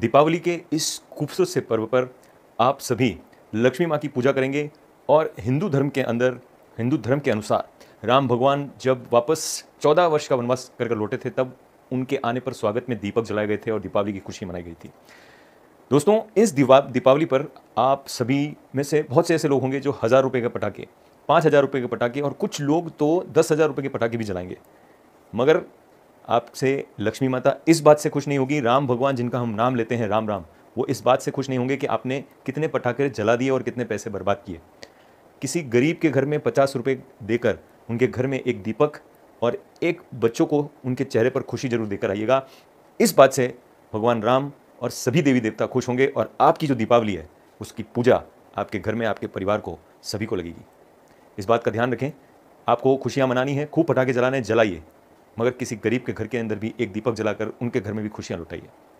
दीपावली के इस खूबसूरत से पर्व पर आप सभी लक्ष्मी माँ की पूजा करेंगे और हिंदू धर्म के अंदर हिंदू धर्म के अनुसार राम भगवान जब वापस चौदह वर्ष का वनवास कर कर लौटे थे तब उनके आने पर स्वागत में दीपक जलाए गए थे और दीपावली की खुशी मनाई गई थी दोस्तों इस दीवा दीपावली पर आप सभी में से बहुत से ऐसे लोग होंगे जो हज़ार रुपये के पटाखे पाँच हज़ार रुपये के पटाखे और कुछ लोग तो दस हज़ार रुपये के पटाखे भी जलाएंगे मगर आपसे लक्ष्मी माता इस बात से खुश नहीं होगी राम भगवान जिनका हम नाम लेते हैं राम राम वो इस बात से खुश नहीं होंगे कि आपने कितने पटाखे जला दिए और कितने पैसे बर्बाद किए किसी गरीब के घर में पचास रुपये देकर उनके घर में एक दीपक और एक बच्चों को उनके चेहरे पर खुशी जरूर देकर आइएगा इस बात से भगवान राम और सभी देवी देवता खुश होंगे और आपकी जो दीपावली है उसकी पूजा आपके घर में आपके परिवार को सभी को लगेगी इस बात का ध्यान रखें आपको खुशियाँ मनानी है खूब पटाखे जलाने जलाइए मगर किसी गरीब के घर के अंदर भी एक दीपक जलाकर उनके घर में भी खुशियाँ लुटाइए